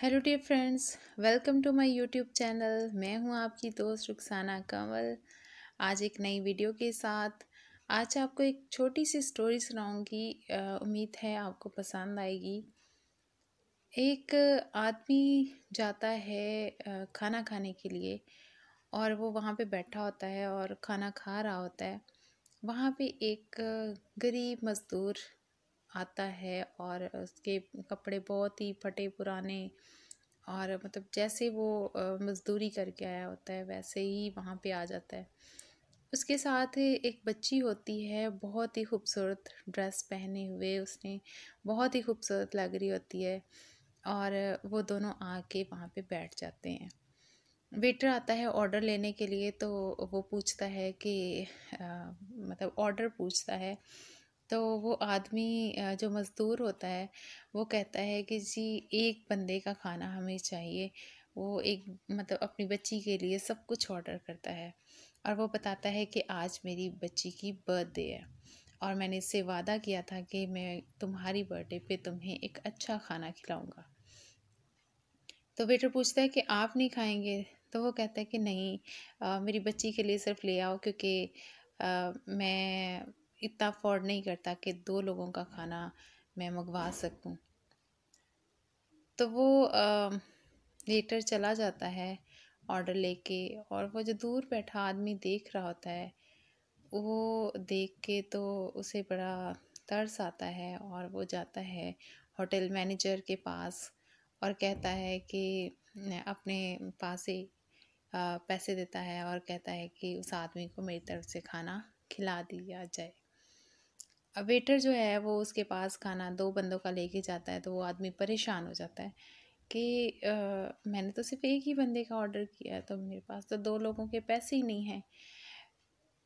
Hello dear friends welcome to my YouTube channel मैं हूं आपकी दोस्त रुखसाना कंवल आज एक नई वीडियो के साथ आज आपको एक छोटी सी स्टोरी सुनाऊंगी उम्मीद है आपको पसंद आएगी एक आदमी जाता है खाना खाने के लिए और वो वहाँ पे बैठा होता है और खाना खा रहा होता है वहाँ पे एक गरीब मज़दूर आता है और उसके कपड़े बहुत ही फटे पुराने और मतलब जैसे वो मज़दूरी करके आया होता है वैसे ही वहाँ पे आ जाता है उसके साथ एक बच्ची होती है बहुत ही खूबसूरत ड्रेस पहने हुए उसने बहुत ही खूबसूरत लग रही होती है और वो दोनों आके वहाँ पे बैठ जाते हैं वेटर आता है ऑर्डर लेने के लिए तो वो पूछता है कि आ, मतलब ऑर्डर पूछता है तो वो आदमी जो मज़दूर होता है वो कहता है कि जी एक बंदे का खाना हमें चाहिए वो एक मतलब अपनी बच्ची के लिए सब कुछ ऑर्डर करता है और वो बताता है कि आज मेरी बच्ची की बर्थडे है और मैंने इससे वादा किया था कि मैं तुम्हारी बर्थडे पे तुम्हें एक अच्छा खाना खिलाऊंगा तो वेटर पूछता है कि आप नहीं खाएंगे तो वो कहता है कि नहीं आ, मेरी बच्ची के लिए सिर्फ ले आओ क्योंकि मैं इतना अफोर्ड नहीं करता कि दो लोगों का खाना मैं मंगवा सकूं तो वो लेटर चला जाता है ऑर्डर लेके और वो जो दूर बैठा आदमी देख रहा होता है वो देख के तो उसे बड़ा तरस आता है और वो जाता है होटल मैनेजर के पास और कहता है कि अपने पास ही पैसे देता है और कहता है कि उस आदमी को मेरी तरफ से खाना खिला दिया जाए अब वेटर जो है वो उसके पास खाना दो बंदों का लेके जाता है तो वो आदमी परेशान हो जाता है कि आ, मैंने तो सिर्फ एक ही बंदे का ऑर्डर किया है तो मेरे पास तो दो लोगों के पैसे ही नहीं हैं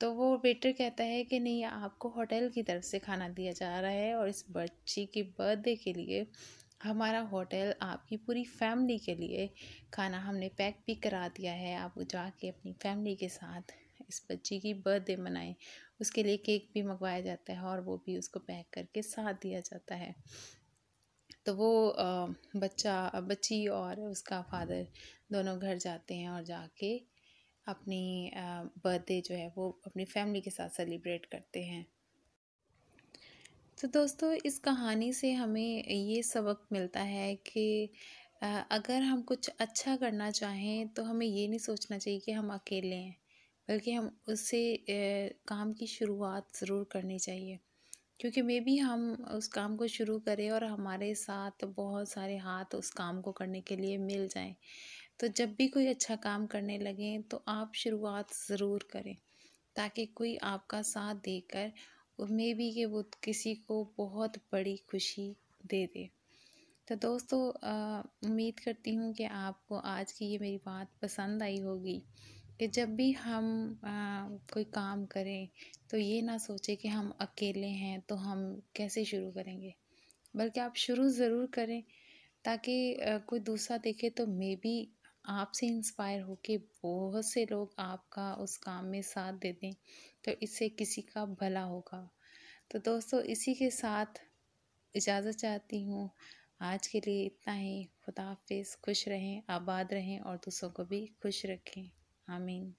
तो वो वेटर कहता है कि नहीं आपको होटल की तरफ से खाना दिया जा रहा है और इस बच्ची की बर्थडे के लिए हमारा होटल आपकी पूरी फैमिली के लिए खाना हमने पैक भी करा दिया है आप जाके अपनी फैमिली के साथ इस बच्ची की बर्थडे मनाएं उसके लिए केक भी मंगवाया जाता है और वो भी उसको पैक करके साथ दिया जाता है तो वो बच्चा बच्ची और उसका फादर दोनों घर जाते हैं और जाके अपनी बर्थडे जो है वो अपनी फैमिली के साथ सेलिब्रेट करते हैं तो दोस्तों इस कहानी से हमें ये सबक मिलता है कि अगर हम कुछ अच्छा करना चाहें तो हमें ये नहीं सोचना चाहिए कि हम अकेले हैं बल्कि हम उससे काम की शुरुआत ज़रूर करनी चाहिए क्योंकि मे बी हम उस काम को शुरू करें और हमारे साथ बहुत सारे हाथ उस काम को करने के लिए मिल जाएं तो जब भी कोई अच्छा काम करने लगें तो आप शुरुआत ज़रूर करें ताकि कोई आपका साथ देकर मे भी कि वो किसी को बहुत बड़ी खुशी दे दे तो दोस्तों उम्मीद करती हूँ कि आपको आज की ये मेरी बात पसंद आई होगी कि जब भी हम आ, कोई काम करें तो ये ना सोचें कि हम अकेले हैं तो हम कैसे शुरू करेंगे बल्कि आप शुरू ज़रूर करें ताकि आ, कोई दूसरा देखे तो मे बी आपसे इंस्पायर हो के बहुत से लोग आपका उस काम में साथ दे दें तो इससे किसी का भला होगा तो दोस्तों इसी के साथ इजाज़त चाहती हूँ आज के लिए इतना ही खुदाफिज खुश रहें आबाद रहें और दूसरों को भी खुश रखें I mean.